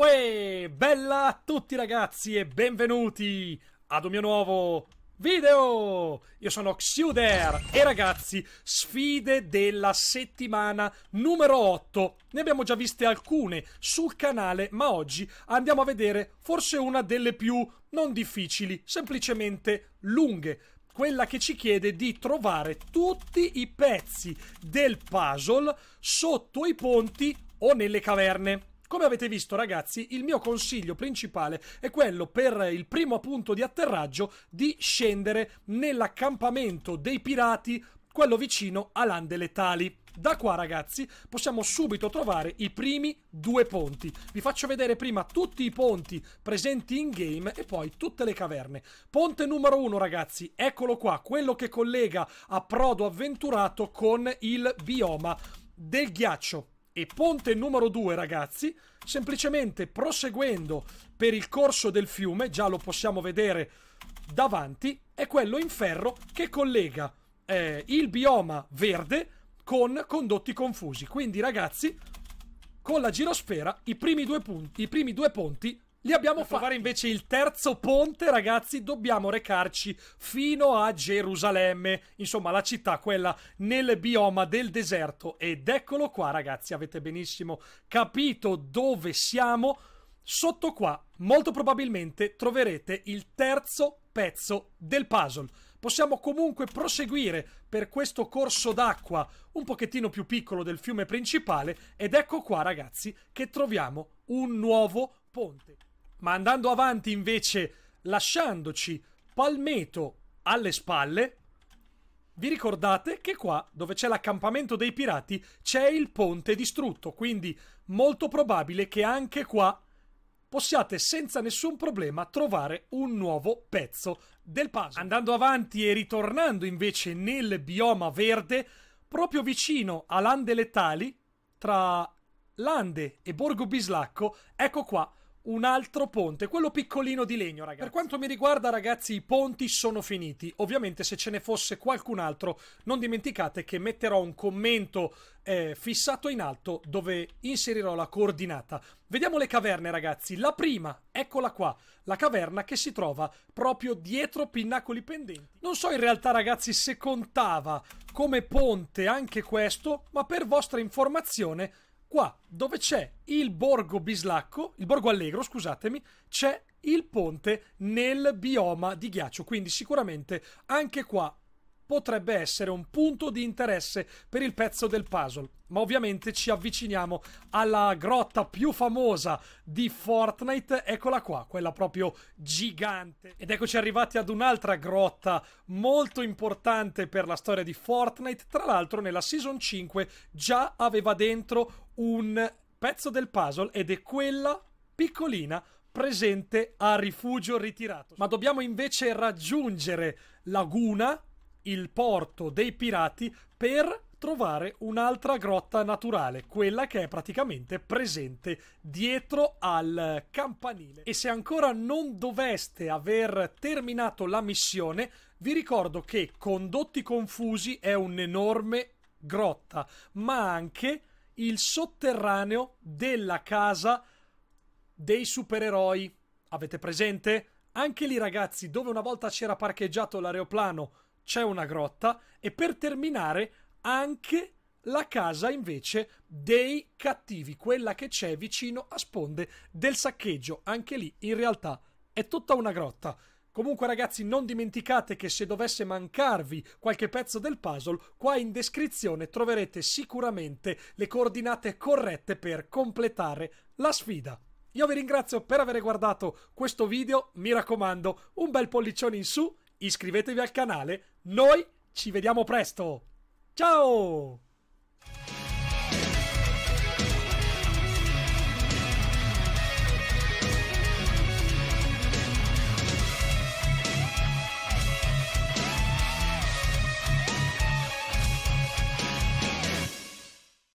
Uè, bella a tutti ragazzi e benvenuti ad un mio nuovo video! Io sono Xiuder e ragazzi, sfide della settimana numero 8. Ne abbiamo già viste alcune sul canale, ma oggi andiamo a vedere forse una delle più non difficili, semplicemente lunghe, quella che ci chiede di trovare tutti i pezzi del puzzle sotto i ponti o nelle caverne. Come avete visto ragazzi, il mio consiglio principale è quello per il primo punto di atterraggio di scendere nell'accampamento dei pirati, quello vicino a Lande Letali. Da qua ragazzi possiamo subito trovare i primi due ponti. Vi faccio vedere prima tutti i ponti presenti in game e poi tutte le caverne. Ponte numero uno ragazzi, eccolo qua, quello che collega a Prodo Avventurato con il bioma del ghiaccio e ponte numero 2 ragazzi semplicemente proseguendo per il corso del fiume già lo possiamo vedere davanti è quello in ferro che collega eh, il bioma verde con condotti confusi quindi ragazzi con la girosfera i primi due, punti, i primi due ponti li abbiamo fatti. fare invece il terzo ponte, ragazzi. Dobbiamo recarci fino a Gerusalemme, insomma, la città, quella nel bioma del deserto. Ed eccolo qua, ragazzi. Avete benissimo capito dove siamo. Sotto qua, molto probabilmente, troverete il terzo pezzo del puzzle. Possiamo comunque proseguire per questo corso d'acqua un pochettino più piccolo del fiume principale ed ecco qua ragazzi che troviamo un nuovo ponte. Ma andando avanti invece, lasciandoci Palmeto alle spalle, vi ricordate che qua, dove c'è l'accampamento dei pirati, c'è il ponte distrutto, quindi molto probabile che anche qua possiate senza nessun problema trovare un nuovo pezzo del puzzle. Andando avanti e ritornando invece nel bioma verde, proprio vicino a Lande Letali, tra Lande e Borgo Bislacco, ecco qua un altro ponte, quello piccolino di legno, ragazzi. Per quanto mi riguarda, ragazzi, i ponti sono finiti. Ovviamente, se ce ne fosse qualcun altro, non dimenticate che metterò un commento eh, fissato in alto dove inserirò la coordinata. Vediamo le caverne, ragazzi. La prima, eccola qua, la caverna che si trova proprio dietro Pinnacoli Pendenti. Non so in realtà, ragazzi, se contava come ponte anche questo, ma per vostra informazione qua dove c'è il borgo bislacco, il borgo allegro, scusatemi, c'è il ponte nel bioma di ghiaccio, quindi sicuramente anche qua potrebbe essere un punto di interesse per il pezzo del puzzle. Ma ovviamente ci avviciniamo alla grotta più famosa di Fortnite, eccola qua, quella proprio gigante. Ed eccoci arrivati ad un'altra grotta molto importante per la storia di Fortnite, tra l'altro nella Season 5 già aveva dentro un pezzo del puzzle ed è quella piccolina presente a rifugio ritirato. Ma dobbiamo invece raggiungere Laguna il porto dei pirati per trovare un'altra grotta naturale, quella che è praticamente presente dietro al campanile. E se ancora non doveste aver terminato la missione, vi ricordo che Condotti Confusi è un'enorme grotta, ma anche il sotterraneo della casa dei supereroi. Avete presente? Anche lì ragazzi, dove una volta c'era parcheggiato l'aeroplano c'è una grotta e per terminare anche la casa invece dei cattivi, quella che c'è vicino a sponde del saccheggio. Anche lì in realtà è tutta una grotta. Comunque ragazzi non dimenticate che se dovesse mancarvi qualche pezzo del puzzle, qua in descrizione troverete sicuramente le coordinate corrette per completare la sfida. Io vi ringrazio per aver guardato questo video, mi raccomando un bel pollicione in su iscrivetevi al canale, noi ci vediamo presto! Ciao!